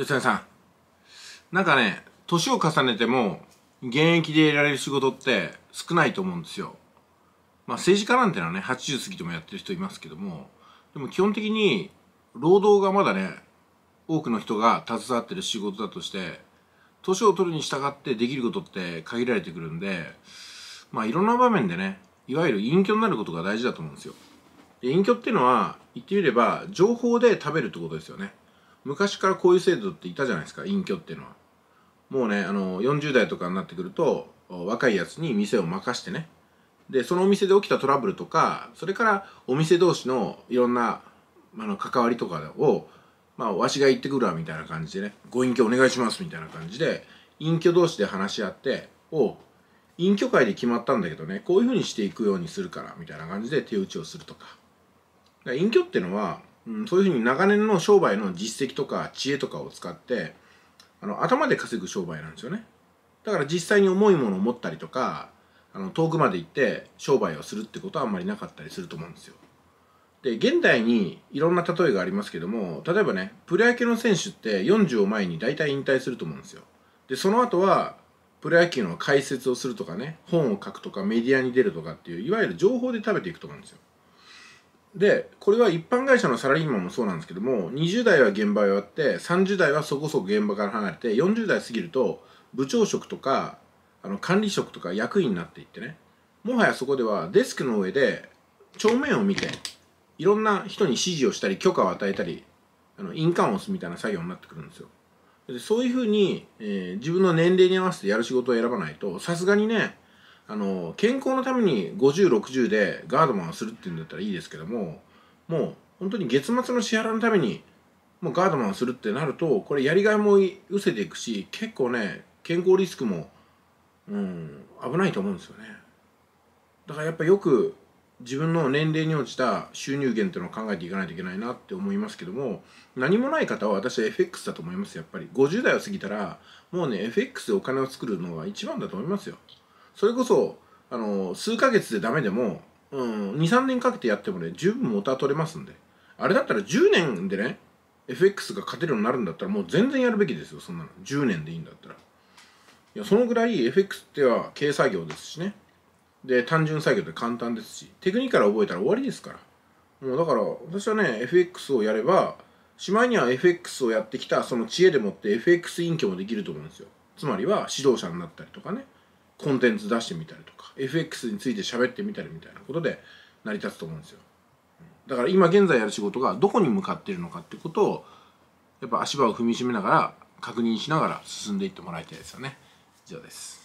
吉田さん。なんかね、年を重ねても、現役でやられる仕事って少ないと思うんですよ。まあ政治家なんてのはね、80過ぎてもやってる人いますけども、でも基本的に、労働がまだね、多くの人が携わってる仕事だとして、年を取るに従ってできることって限られてくるんで、まあいろんな場面でね、いわゆる隠居になることが大事だと思うんですよ。で隠居っていうのは、言ってみれば、情報で食べるってことですよね。昔からこういう制度っていたじゃないですか隠居っていうのはもうねあの40代とかになってくると若いやつに店を任してねでそのお店で起きたトラブルとかそれからお店同士のいろんなあの関わりとかを、まあ、わしが行ってくるわみたいな感じでねご隠居お願いしますみたいな感じで隠居同士で話し合ってお隠居会で決まったんだけどねこういうふうにしていくようにするからみたいな感じで手打ちをするとか隠居っていうのはうん、そういうふうに長年の商売の実績とか知恵とかを使ってあの頭で稼ぐ商売なんですよねだから実際に重いものを持ったりとかあの遠くまで行って商売をするってことはあんまりなかったりすると思うんですよで現代にいろんな例えがありますけども例えばねプロ野球の選手って40を前に大体引退すると思うんですよでその後はプロ野球の解説をするとかね本を書くとかメディアに出るとかっていういわゆる情報で食べていくと思うんですよでこれは一般会社のサラリーマンもそうなんですけども20代は現場をやって30代はそこそこ現場から離れて40代過ぎると部長職とかあの管理職とか役員になっていってねもはやそこではデスクの上で帳面を見ていろんな人に指示をしたり許可を与えたりあの印鑑を押すみたいな作業になってくるんですよ。でそういうふうに、えー、自分の年齢に合わせてやる仕事を選ばないとさすがにねあの健康のために5060でガードマンをするっていうんだったらいいですけどももう本当に月末の支払いのためにもうガードマンをするってなるとこれやりがいも失せていくし結構ね健康リスクも、うん、危ないと思うんですよねだからやっぱよく自分の年齢に応じた収入源っていうのを考えていかないといけないなって思いますけども何もない方は私は FX だと思いますやっぱり50代を過ぎたらもうね FX でお金を作るのが一番だと思いますよそれこそあの数ヶ月でダメでも、うん、23年かけてやってもね十分モーター取れますんであれだったら10年でね FX が勝てるようになるんだったらもう全然やるべきですよそんなの10年でいいんだったらいやそのぐらい FX っては軽作業ですしねで単純作業で簡単ですしテクニカル覚えたら終わりですからもうだから私はね FX をやればしまいには FX をやってきたその知恵でもって FX 隠居もできると思うんですよつまりは指導者になったりとかねコンテンツ出してみたりとか FX について喋ってみたりみたいなことで成り立つと思うんですよだから今現在やる仕事がどこに向かっているのかってことをやっぱ足場を踏みしめながら確認しながら進んでいってもらいたいですよね以上です